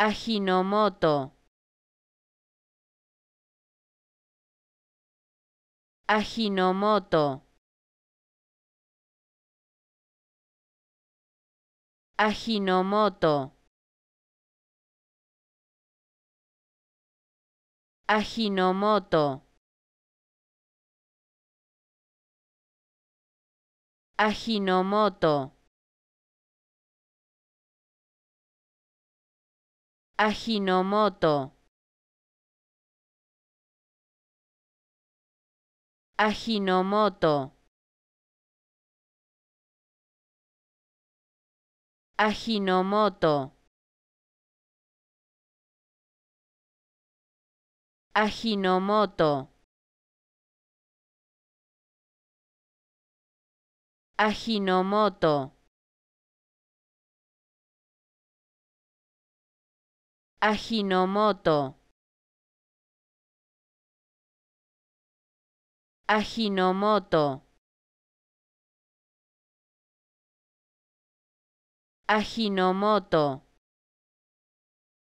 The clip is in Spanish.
Aginomoto. Aginomoto. Aginomoto. Aginomoto. Aginomoto. Aginomoto. Aginomoto. Aginomoto. Aginomoto. Aginomoto. Aginomoto. Aginomoto. Aginomoto.